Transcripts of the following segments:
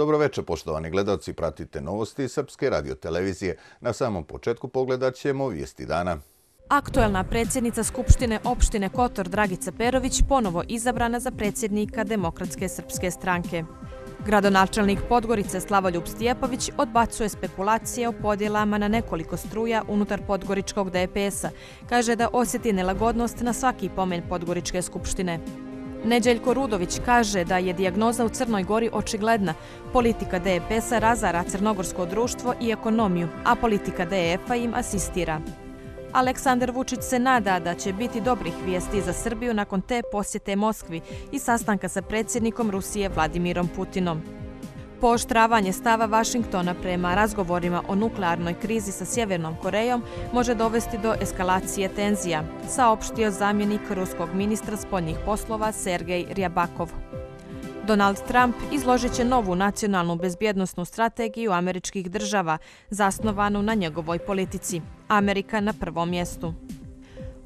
Dobro večer, poštovani gledalci. Pratite novosti Srpske radiotelevizije. Na samom početku pogledat ćemo vijesti dana. Aktuelna predsjednica Skupštine opštine Kotor Dragica Perović ponovo izabrana za predsjednika Demokratske Srpske stranke. Gradonačelnik Podgorice Slavoljub Stijepović odbacuje spekulacije o podjelama na nekoliko struja unutar Podgoričkog DPS-a. Kaže da osjeti nelagodnost na svaki pomen Podgoričke skupštine. Neđeljko Rudović kaže da je dijagnoza u Crnoj Gori očigledna. Politika DPS-a razara crnogorsko društvo i ekonomiju, a politika DF-a im asistira. Aleksandar Vučić se nada da će biti dobrih vijesti za Srbiju nakon te posjete Moskvi i sastanka sa predsjednikom Rusije Vladimirom Putinom. Pooštravanje stava Vašingtona prema razgovorima o nuklearnoj krizi sa Sjevernom Korejom može dovesti do eskalacije tenzija, saopštio zamjenik ruskog ministra spoljnih poslova Sergej Rjabakov. Donald Trump izložit će novu nacionalnu bezbjednostnu strategiju američkih država, zasnovanu na njegovoj politici. Amerika na prvom mjestu.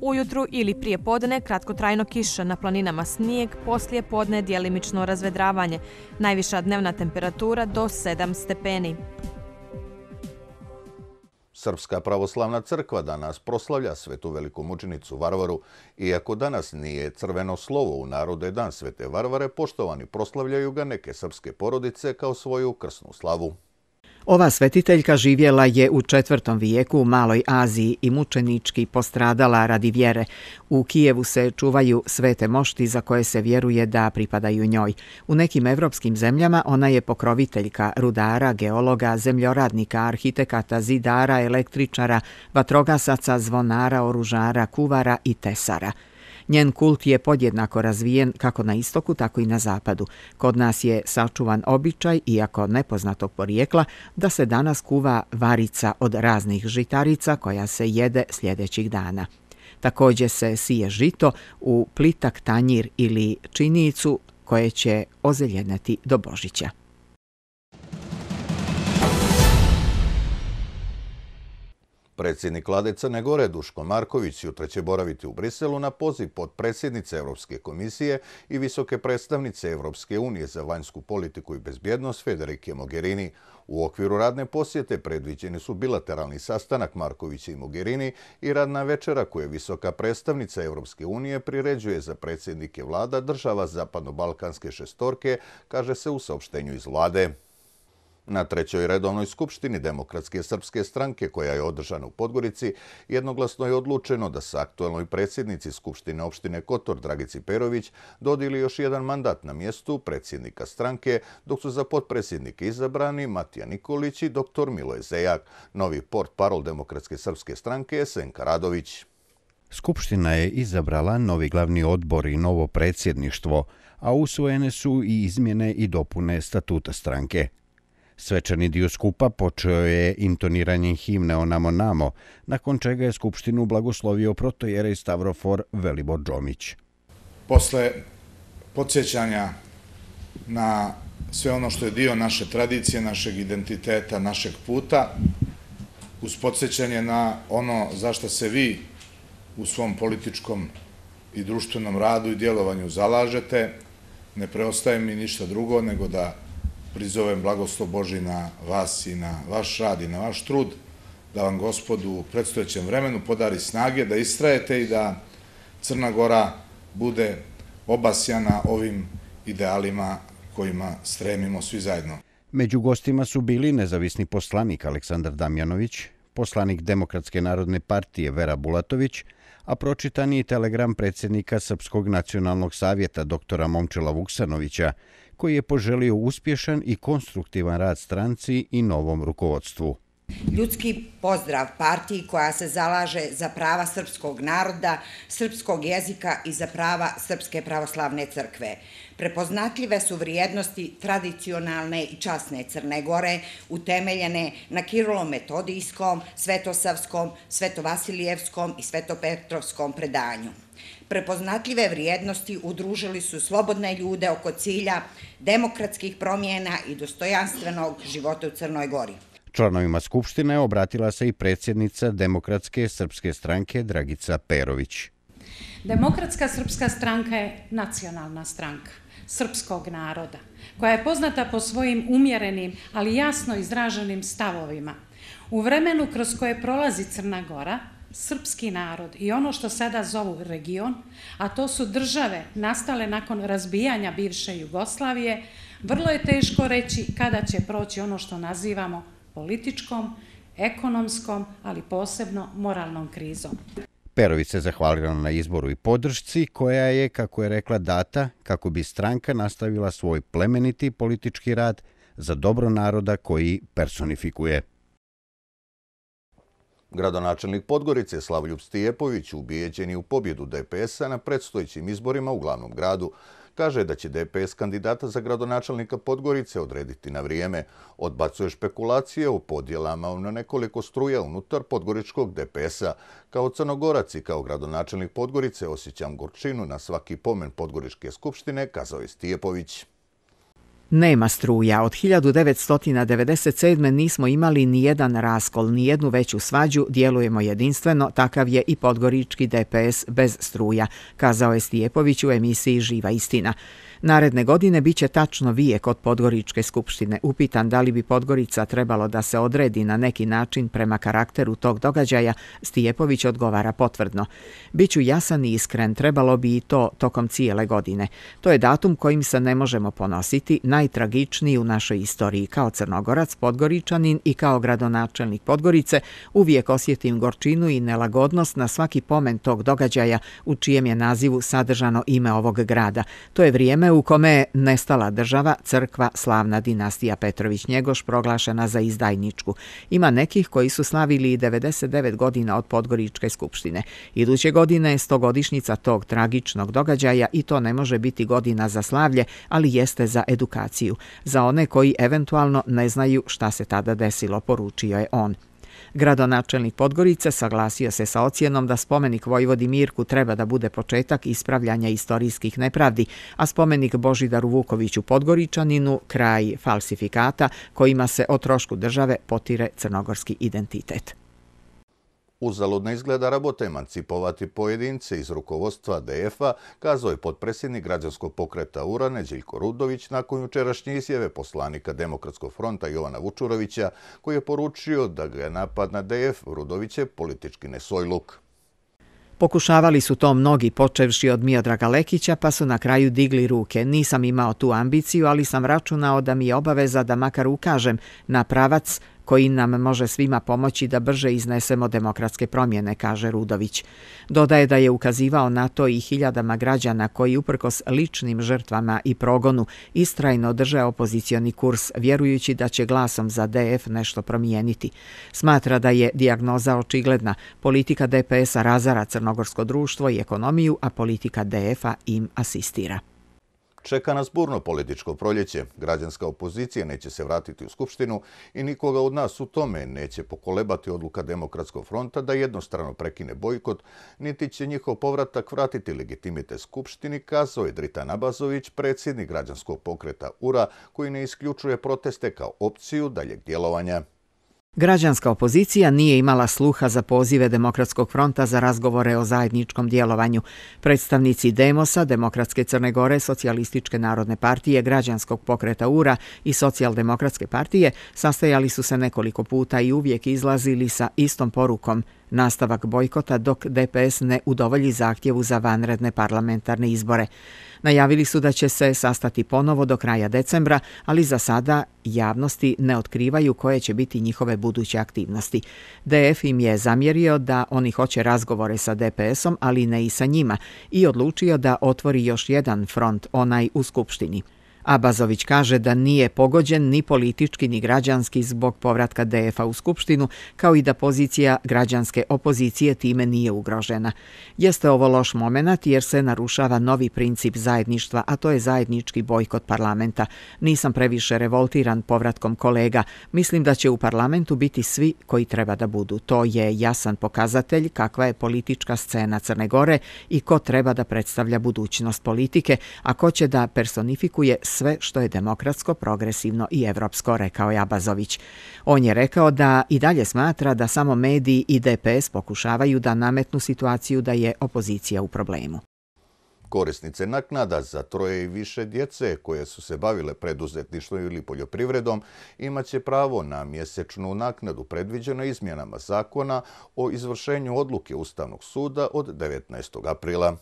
Ujutru ili prije podne kratkotrajno kiša, na planinama snijeg, poslije podne dijelimično razvedravanje. Najviša dnevna temperatura do 7 stepeni. Srpska pravoslavna crkva danas proslavlja svetu veliku mučenicu Varvaru. Iako danas nije crveno slovo u narode dan svete Varvare, poštovani proslavljaju ga neke srpske porodice kao svoju krsnu slavu. Ova svetiteljka živjela je u četvrtom vijeku u Maloj Aziji i mučenički postradala radi vjere. U Kijevu se čuvaju svete mošti za koje se vjeruje da pripadaju njoj. U nekim evropskim zemljama ona je pokroviteljka, rudara, geologa, zemljoradnika, arhitekata, zidara, električara, vatrogasaca, zvonara, oružara, kuvara i tesara. Njen kult je podjednako razvijen kako na istoku, tako i na zapadu. Kod nas je sačuvan običaj, iako nepoznatog porijekla, da se danas kuva varica od raznih žitarica koja se jede sljedećih dana. Također se sije žito u plitak tanjir ili činicu koje će ozeljenati do Božića. Predsjednik vlade Crne Gore Duško Marković jutra će boraviti u Briselu na poziv pod predsjednice Evropske komisije i visoke predstavnice Europske unije za vanjsku politiku i bezbjednost Federike Mogherini. U okviru radne posjete predviđeni su bilateralni sastanak Markovića i Mogherini i radna večera koje visoka predstavnica Europske unije priređuje za predsjednike vlada država Zapadno-Balkanske šestorke, kaže se u saopštenju iz vlade. Na trećoj redovnoj skupštini Demokratske srpske stranke, koja je održana u Podgorici, jednoglasno je odlučeno da sa aktualnoj predsjednici Skupštine opštine Kotor Dragici Perović dodili još jedan mandat na mjestu predsjednika stranke, dok su za potpredsjednike izabrani Matija Nikolić i dr. Miloje Zejak, novi port parol Demokratske srpske stranke Senka Radović. Skupština je izabrala novi glavni odbor i novo predsjedništvo, a usvojene su i izmjene i dopune statuta stranke. Svečani dio skupa počeo je intoniranjem himne o Namo, namo, nakon čega je Skupštinu blagoslovio protojere i Stavrofor Velibor Đomić. Posle podsjećanja na sve ono što je dio naše tradicije, našeg identiteta, našeg puta, uz podsjećanje na ono zašto se vi u svom političkom i društvenom radu i djelovanju zalažete, ne preostaje mi ništa drugo nego da prizovem blagoslov Boži na vas i na vaš rad i na vaš trud, da vam gospod u predstojećem vremenu podari snage, da istrajete i da Crna Gora bude obasjana ovim idealima kojima stremimo svi zajedno. Među gostima su bili nezavisni poslanik Aleksandar Damjanović, poslanik Demokratske narodne partije Vera Bulatović, a pročitan je telegram predsjednika Srpskog nacionalnog savjeta doktora Momčela Vuksanovića, koji je poželio uspješan i konstruktivan rad stranci i novom rukovodstvu. Ljudski pozdrav partiji koja se zalaže za prava srpskog naroda, srpskog jezika i za prava Srpske pravoslavne crkve. Prepoznatljive su vrijednosti tradicionalne i časne Crne Gore utemeljene na metodijskom, Svetosavskom, Svetovasilijevskom i Svetopetrovskom predanju. Prepoznatljive vrijednosti udružili su slobodne ljude oko cilja demokratskih promjena i dostojanstvenog života u Crnoj Gori. Članovima Skupštine obratila se i predsjednica Demokratske srpske stranke Dragica Perović. Demokratska srpska stranka je nacionalna stranka srpskog naroda, koja je poznata po svojim umjerenim, ali jasno izraženim stavovima. U vremenu kroz koje prolazi Crna Gora, srpski narod i ono što sada zovu region, a to su države nastale nakon razbijanja bivše Jugoslavije, vrlo je teško reći kada će proći ono što nazivamo političkom, ekonomskom, ali posebno moralnom krizom. Perović se zahvalila na izboru i podršci koja je, kako je rekla, data kako bi stranka nastavila svoj plemeniti politički rad za dobro naroda koji personifikuje. Gradonačelnik Podgorice Slavljub Stijepović ubijeđen u pobjedu DPS-a na predstojićim izborima u glavnom gradu kaže da će DPS kandidata za gradonačelnika Podgorice odrediti na vrijeme. Odbacuje špekulacije o podjelama na nekoliko struja unutar Podgoričkog DPS-a. Kao crnogorac i kao gradonačelnik Podgorice osjećam gorčinu na svaki pomen Podgoričke skupštine, kazao je Stijepović. Nema struja. Od 1997. nismo imali ni jedan raskol, ni jednu veću svađu, djelujemo jedinstveno, takav je i podgorički DPS bez struja, kazao je Stijepović u emisiji Živa istina. Naredne godine biće tačno vijek od Podgoričke skupštine. Upitan da li bi Podgorica trebalo da se odredi na neki način prema karakteru tog događaja, Stijepović odgovara potvrdno. Biću jasan i iskren, trebalo bi i to tokom cijele godine. To je datum kojim se ne možemo ponositi, najtragičniji u našoj istoriji. Kao crnogorac, podgoričanin i kao gradonačelnik Podgorice, uvijek osjetim gorčinu i nelagodnost na svaki pomen tog događaja u čijem je nazivu sadržano ime ovog grada. To je vrijeme vreme u kome je nestala država, crkva, slavna dinastija Petrović Njegoš proglašena za izdajničku. Ima nekih koji su slavili 99 godina od Podgoričke skupštine. Iduće godine je stogodišnica tog tragičnog događaja i to ne može biti godina za slavlje, ali jeste za edukaciju. Za one koji eventualno ne znaju šta se tada desilo, poručio je on. Gradonačelnik Podgorice saglasio se sa ocjenom da spomenik Vojvodi Mirku treba da bude početak ispravljanja istorijskih nepravdi, a spomenik Božidaru Vukoviću Podgoričaninu kraj falsifikata kojima se o trošku države potire crnogorski identitet uzaludna izgleda rabota emancipovati pojedince iz rukovodstva DF-a, kazao je podpresjednik građanskog pokreta Urane Neđeljko Rudović nakon jučerašnje izjave poslanika Demokratskog fronta Jovana Vučurovića, koji je poručio da ga je napad na DF Rudoviće politički nesoj luk. Pokušavali su to mnogi, počevši od Miodraga Dragalekića pa su na kraju digli ruke. Nisam imao tu ambiciju, ali sam računao da mi je obaveza da makar ukažem na pravac koji nam može svima pomoći da brže iznesemo demokratske promjene, kaže Rudović. Dodaje da je ukazivao na to i hiljadama građana koji uprkos ličnim žrtvama i progonu istrajno drže opozicioni kurs, vjerujući da će glasom za DF nešto promijeniti. Smatra da je diagnoza očigledna. Politika DPS-a razara crnogorsko društvo i ekonomiju, a politika DF-a im asistira. Čeka nas burno političko proljeće. Građanska opozicija neće se vratiti u Skupštinu i nikoga od nas u tome neće pokolebati odluka Demokratskog fronta da jednostrano prekine bojkot, niti će njihov povratak vratiti legitimite Skupštini, kazao je Drita Nabazović, predsjednik građanskog pokreta URA, koji ne isključuje proteste kao opciju daljeg djelovanja. Građanska opozicija nije imala sluha za pozive Demokratskog fronta za razgovore o zajedničkom djelovanju. Predstavnici Demosa, Demokratske Crne Gore, Socialističke narodne partije, Građanskog pokreta URA i Socialdemokratske partije sastajali su se nekoliko puta i uvijek izlazili sa istom porukom nastavak bojkota dok DPS ne udovolji zahtjevu za vanredne parlamentarne izbore. Najavili su da će se sastati ponovo do kraja decembra, ali za sada javnosti ne otkrivaju koje će biti njihove buduće aktivnosti. DF im je zamjerio da oni hoće razgovore sa DPS-om, ali ne i sa njima, i odlučio da otvori još jedan front, onaj u Skupštini. Abazović kaže da nije pogođen ni politički ni građanski zbog povratka DF-a u Skupštinu, kao i da pozicija građanske opozicije time nije ugrožena. Jeste ovo loš moment jer se narušava novi princip zajedništva, a to je zajednički bojkot parlamenta. Nisam previše revoltiran povratkom kolega. Mislim da će u parlamentu biti svi koji treba da budu. To je jasan pokazatelj kakva je politička scena Crne Gore i ko treba da predstavlja budućnost politike, a ko će da personifikuje sve što je demokratsko, progresivno i evropsko, rekao je Abazović. On je rekao da i dalje smatra da samo mediji i DPS pokušavaju da nametnu situaciju da je opozicija u problemu. Korisnice naknada za troje i više djece koje su se bavile preduzetništvom ili poljoprivredom imaće pravo na mjesečnu naknadu predviđeno izmjenama zakona o izvršenju odluke Ustavnog suda od 19. aprila.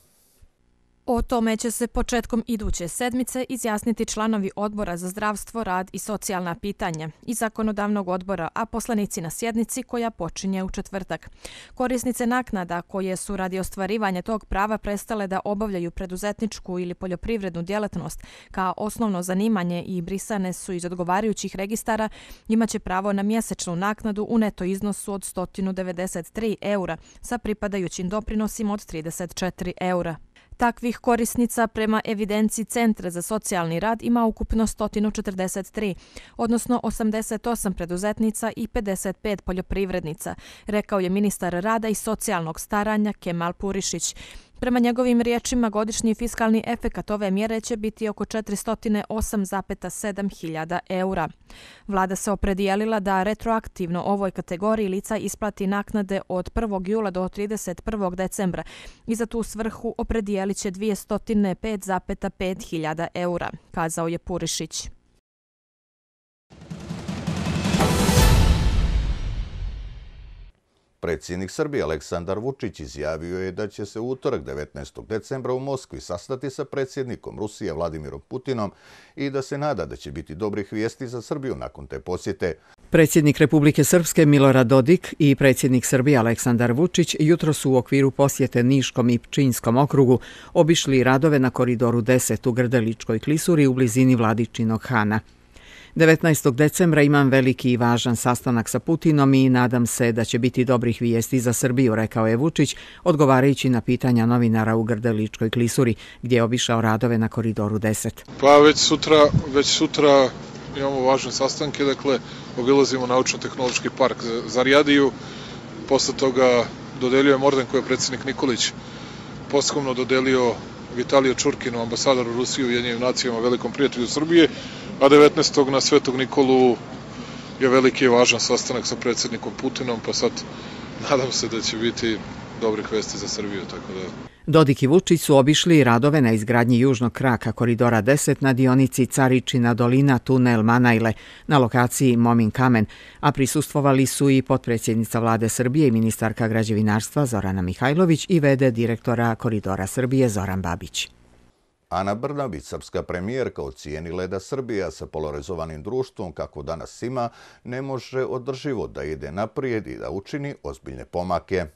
O tome će se početkom iduće sedmice izjasniti članovi odbora za zdravstvo, rad i socijalna pitanja i zakonodavnog odbora, a poslanici na sjednici koja počinje u četvrtak. Korisnice naknada koje su radi ostvarivanja tog prava prestale da obavljaju preduzetničku ili poljoprivrednu djelatnost kao osnovno zanimanje i brisane su iz odgovarajućih registara, imaće pravo na mjesečnu naknadu u neto iznosu od 193 eura sa pripadajućim doprinosim od 34 eura Takvih korisnica prema evidenciji Centra za socijalni rad ima ukupno 143, odnosno 88 preduzetnica i 55 poljoprivrednica, rekao je ministar rada i socijalnog staranja Kemal Purišić. Prema njegovim riječima, godišnji fiskalni efekat ove mjere će biti oko 408,7 hiljada eura. Vlada se opredijelila da retroaktivno ovoj kategoriji lica isplati naknade od 1. jula do 31. decembra i za tu svrhu opredijelit će 205,5 hiljada eura, kazao je Purišić. Predsjednik Srbije Aleksandar Vučić izjavio je da će se u utorak 19. decembra u Moskvi sastati sa predsjednikom Rusije Vladimirom Putinom i da se nada da će biti dobrih vijesti za Srbiju nakon te posjete. Predsjednik Republike Srpske Milorad Dodik i predsjednik Srbije Aleksandar Vučić jutro su u okviru posjete Niškom i Pčinskom okrugu obišli radove na koridoru 10 u Grdeličkoj klisuri u blizini Vladičinog Hana. 19. decembra imam veliki i važan sastanak sa Putinom i nadam se da će biti dobrih vijesti za Srbiju, rekao je Vučić, odgovarajući na pitanja novinara u Grdeličkoj klisuri, gdje je obišao radove na koridoru 10. Pa već sutra, već sutra imamo važne sastanke, dakle, obilazimo naučno-tehnološki park za Rijadiju, posle toga dodelio je morden koji je predsjednik Nikolić poskomno dodelio Vitalija Čurkinu, ambasadoru Rusije u jednjim nacijama, velikom prijatelju Srbije, a 19. na Svetog Nikolu je veliki i važan sastanak sa predsjednikom Putinom, pa sad nadam se da će biti dobrih vesti za Srbiju, tako da... Dodik i Vučić su obišli radove na izgradnji južnog kraka koridora 10 na dionici Caričina dolina tunel Manajle na lokaciji Momin kamen, a prisustvovali su i potpredsjednica vlade Srbije i ministarka građevinarstva Zorana Mihajlović i vede direktora koridora Srbije Zoran Babić. Ana Brnović, srpska premijerka, ocijenila je da Srbija sa polarizovanim društvom kako danas ima ne može održivo da ide naprijed i da učini ozbiljne pomake.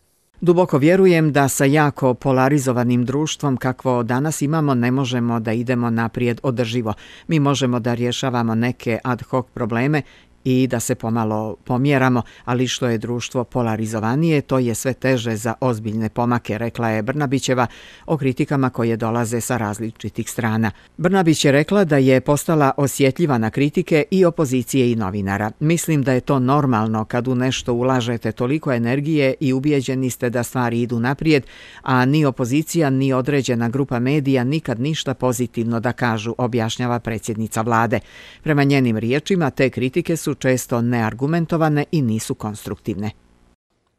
Duboko vjerujem da sa jako polarizovanim društvom kakvo danas imamo ne možemo da idemo naprijed održivo. Mi možemo da rješavamo neke ad hoc probleme i da se pomalo pomjeramo, ali što je društvo polarizovanije, to je sve teže za ozbiljne pomake, rekla je Brnabićeva o kritikama koje dolaze sa različitih strana. Brnabić je rekla da je postala osjetljiva na kritike i opozicije i novinara. Mislim da je to normalno kad u nešto ulažete toliko energije i ubijeđeni ste da stvari idu naprijed, a ni opozicija ni određena grupa medija nikad ništa pozitivno da kažu, objašnjava predsjednica vlade. Prema njenim riječima, te kritike su često neargumentovane i nisu konstruktivne.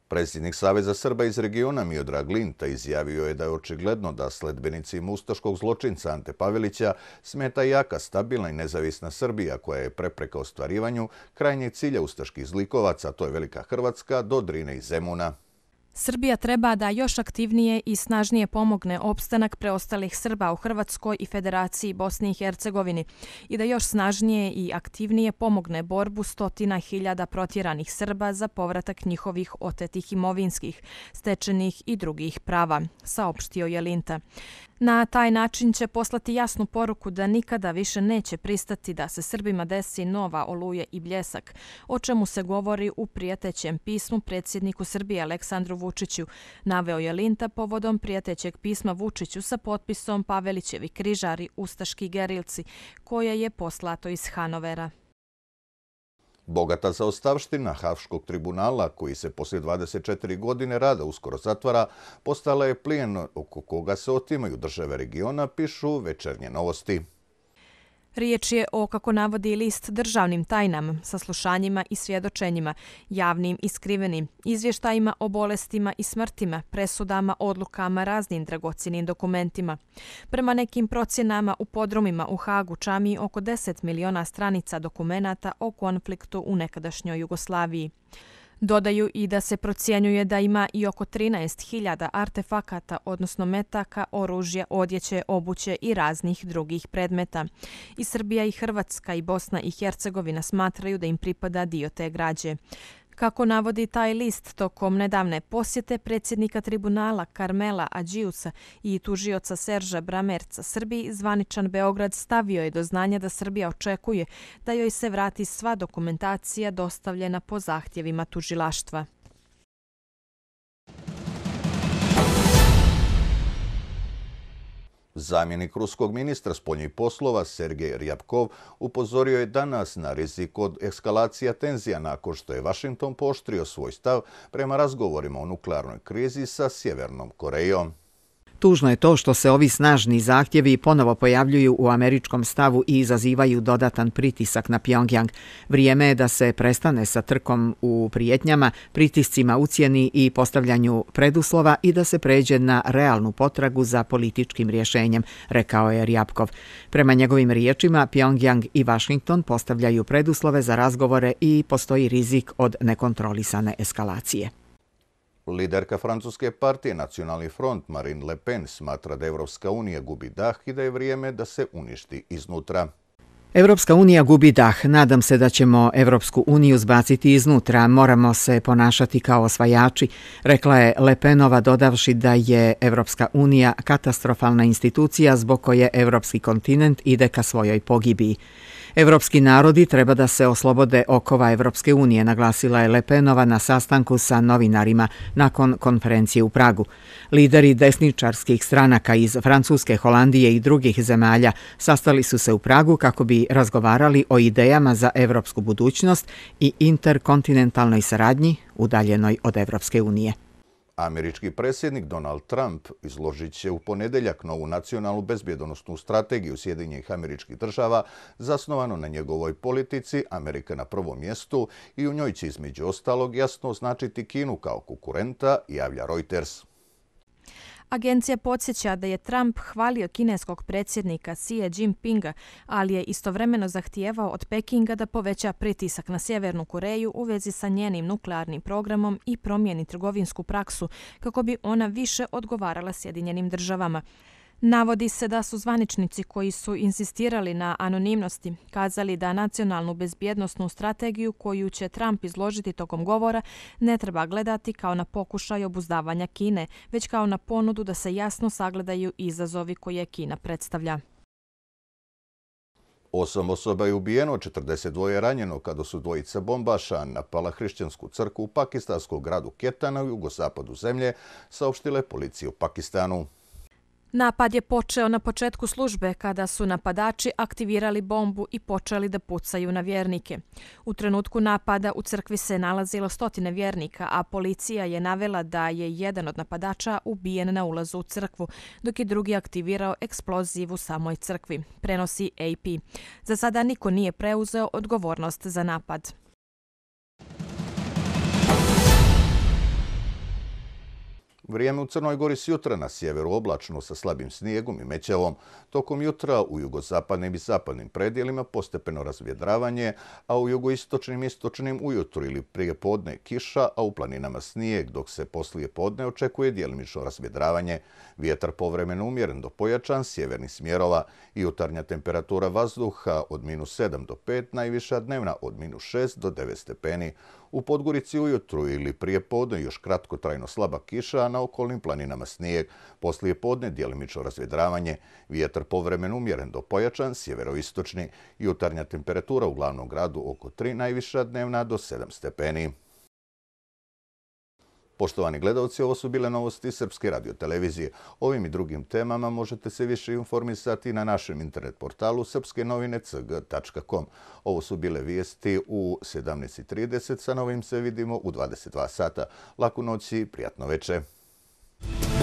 Predsjednik Saveza Srba iz regiona Miodrag Linta izjavio je da je očigledno da sledbenici mustaškog zločinca Ante Pavelića smeta jaka, stabilna i nezavisna Srbija koja je prepreka ostvarivanju krajnje cilja ustaških zlikovaca, to je Velika Hrvatska, do Drine i Zemuna. Srbija treba da još aktivnije i snažnije pomogne opstanak preostalih Srba u Hrvatskoj i Federaciji Bosni i Hercegovini i da još snažnije i aktivnije pomogne borbu stotina hiljada protjeranih Srba za povratak njihovih otetih imovinskih, stečenih i drugih prava, saopštio je Linta. Na taj način će poslati jasnu poruku da nikada više neće pristati da se Srbima desi nova oluje i bljesak, o čemu se govori u prijatećem pismu predsjedniku Srbije Aleksandru Vučiću Vučiću. Naveo je Linta povodom prijatećeg pisma Vučiću sa potpisom Pavelićevi križari Ustaški gerilci, koje je poslato iz Hanovera. Bogata zaostavština Havškog tribunala, koji se poslije 24 godine rada uskoro zatvara, postala je plijen oko koga se otimaju države regiona, pišu večernje novosti. Riječ je o, kako navodi list, državnim tajnama, slušanjima i svjedočenjima, javnim i skrivenim, izvještajima o bolestima i smrtima, presudama, odlukama, raznim dragocinim dokumentima. Prema nekim procjenama u podrumima u Hagu čami oko 10 miliona stranica dokumentata o konfliktu u nekadašnjoj Jugoslaviji. Dodaju i da se procijenjuje da ima i oko 13.000 artefakata, odnosno metaka, oružja, odjeće, obuće i raznih drugih predmeta. I Srbija i Hrvatska i Bosna i Hercegovina smatraju da im pripada dio te građe. Kako navodi taj list, tokom nedavne posjete predsjednika tribunala Karmela Adžiusa i tužioca Serža Bramerca Srbiji, zvaničan Beograd stavio je do znanja da Srbija očekuje da joj se vrati sva dokumentacija dostavljena po zahtjevima tužilaštva. Zamjenik ruskog ministra spoljnih poslova Sergej Rijapkov upozorio je danas na rizik od eskalacija tenzija nakon što je Vašington poštrio svoj stav prema razgovorima o nuklearnoj krizi sa Sjevernom Korejom. Tužno je to što se ovi snažni zahtjevi ponovo pojavljuju u američkom stavu i izazivaju dodatan pritisak na Pyongyang. Vrijeme je da se prestane sa trkom u prijetnjama, pritiscima ucijeni i postavljanju preduslova i da se pređe na realnu potragu za političkim rješenjem, rekao je Rjapkov. Prema njegovim riječima, Pyongyang i Washington postavljaju preduslove za razgovore i postoji rizik od nekontrolisane eskalacije. Liderka francuske partije Nacionalni front Marine Le Pen smatra da Evropska unija gubi dah i da je vrijeme da se uništi iznutra. Evropska unija gubi dah. Nadam se da ćemo Evropsku uniju zbaciti iznutra. Moramo se ponašati kao osvajači, rekla je Lepenova dodavši da je Evropska unija katastrofalna institucija zbog koje Evropski kontinent ide ka svojoj pogibiji. Evropski narodi treba da se oslobode okova Evropske unije, naglasila je Lepenova na sastanku sa novinarima nakon konferencije u Pragu. Lideri desničarskih stranaka iz Francuske, Holandije i drugih zemalja sastali su se u Pragu kako bi razgovarali o idejama za evropsku budućnost i interkontinentalnoj saradnji udaljenoj od Evropske unije. Američki predsjednik Donald Trump izložit će u ponedeljak novu nacionalnu bezbjedonosnu strategiju Sjedinjenih američkih država zasnovanu na njegovoj politici Amerika na prvom mjestu i u njoj će između ostalog jasno označiti Kinu kao konkurenta, javlja Reuters. Agencija podsjeća da je Trump hvalio kineskog predsjednika Xi Jinpinga, ali je istovremeno zahtijevao od Pekinga da poveća pritisak na Sjevernu Koreju u vezi sa njenim nuklearnim programom i promijeni trgovinsku praksu kako bi ona više odgovarala Sjedinjenim državama. Navodi se da su zvaničnici koji su insistirali na anonimnosti kazali da nacionalnu bezbjednostnu strategiju koju će Trump izložiti tokom govora ne treba gledati kao na pokušaj obuzdavanja Kine, već kao na ponudu da se jasno sagledaju izazovi koje Kina predstavlja. Osam osoba je ubijeno, 42 je ranjeno kada su dvojica bombaša napala hrišćansku crku u pakistanskom gradu Ketana u jugozapadu zemlje, saopštile policije u Pakistanu. Napad je počeo na početku službe kada su napadači aktivirali bombu i počeli da pucaju na vjernike. U trenutku napada u crkvi se nalazilo stotine vjernika, a policija je navela da je jedan od napadača ubijen na ulazu u crkvu, dok je drugi aktivirao eksploziv u samoj crkvi, prenosi AP. Za sada niko nije preuzeo odgovornost za napad. Vrijeme u Crnoj Gori s jutra na sjeveru oblačno sa slabim snijegom i mećevom. Tokom jutra u jugozapadnim i zapadnim predijelima postepeno razvjedravanje, a u jugoistočnim i istočnim ujutru ili prije podne kiša, a u planinama snijeg, dok se poslije podne očekuje dijelimično razvjedravanje. Vjetar povremeno umjeren do pojačan sjevernih smjerova. Jutarnja temperatura vazduha od minus 7 do 5, najviša dnevna od minus 6 do 9 stepeni. U Podgorici ujutru ili prije podne još kratko trajno slaba kiša, a na okolnim planinama snijeg. Poslije podne dijelimično razvjedravanje, vjetar povremen umjeren do pojačan, sjeveroistočni, jutarnja temperatura u glavnom gradu oko 3, najviša dnevna do 7 stepeni. Poštovani gledalci, ovo su bile novosti Srpske radio televizije. Ovim i drugim temama možete se više informisati na našem internet portalu srpskenovine.cg.com. Ovo su bile vijesti u 17.30. Sa novim se vidimo u 22 sata. Laku noći, prijatno večer.